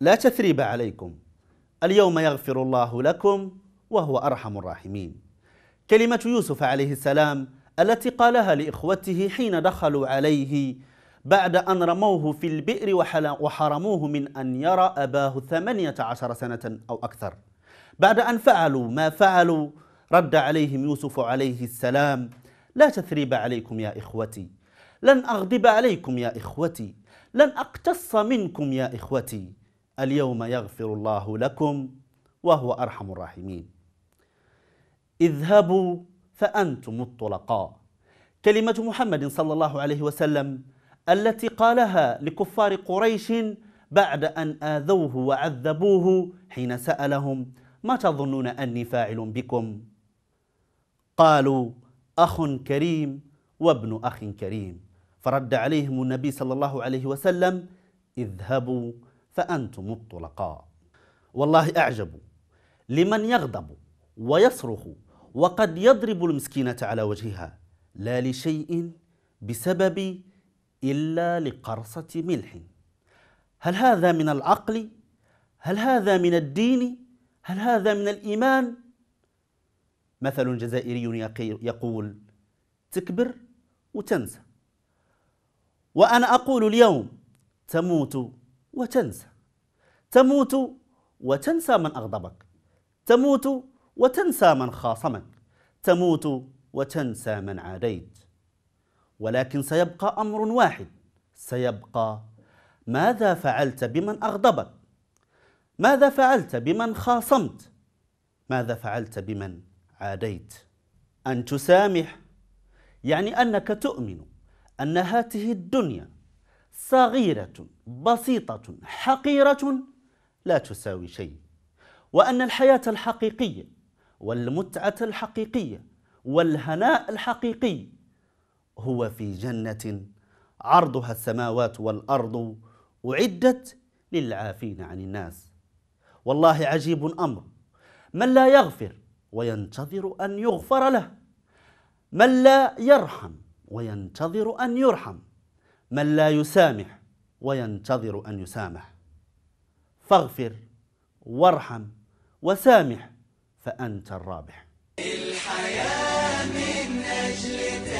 لا تثريب عليكم اليوم يغفر الله لكم وهو أرحم الراحمين كلمة يوسف عليه السلام التي قالها لإخوته حين دخلوا عليه بعد أن رموه في البئر وحرموه من أن يرى أباه ثمانية عشر سنة أو أكثر بعد أن فعلوا ما فعلوا رد عليهم يوسف عليه السلام لا تثريب عليكم يا إخوتي لن أغضب عليكم يا إخوتي لن أقتص منكم يا إخوتي اليوم يغفر الله لكم وهو ارحم الراحمين اذهبوا فانتم الطلقاء كلمه محمد صلى الله عليه وسلم التي قالها لكفار قريش بعد ان اذوه وعذبوه حين سالهم ما تظنون اني فاعل بكم قالوا اخ كريم وابن اخ كريم فرد عليهم النبي صلى الله عليه وسلم اذهبوا فأنتم الطلقاء والله أعجب لمن يغضب ويصرخ وقد يضرب المسكينة على وجهها لا لشيء بسبب إلا لقرصة ملح هل هذا من العقل؟ هل هذا من الدين؟ هل هذا من الإيمان؟ مثل جزائري يقول تكبر وتنسى وأنا أقول اليوم تموت وتنسى تموت وتنسى من أغضبك تموت وتنسى من خاصمك تموت وتنسى من عاديت ولكن سيبقى أمر واحد سيبقى ماذا فعلت بمن أغضبك ماذا فعلت بمن خاصمت ماذا فعلت بمن عاديت أن تسامح يعني أنك تؤمن أن هاته الدنيا صغيرة بسيطة حقيرة لا تساوي شيء وأن الحياة الحقيقية والمتعة الحقيقية والهناء الحقيقي هو في جنة عرضها السماوات والأرض أعدت للعافين عن الناس والله عجيب أمر من لا يغفر وينتظر أن يغفر له من لا يرحم وينتظر أن يرحم من لا يسامح وينتظر أن يسامح فاغفر وارحم وسامح فأنت الرابح الحياة من أجل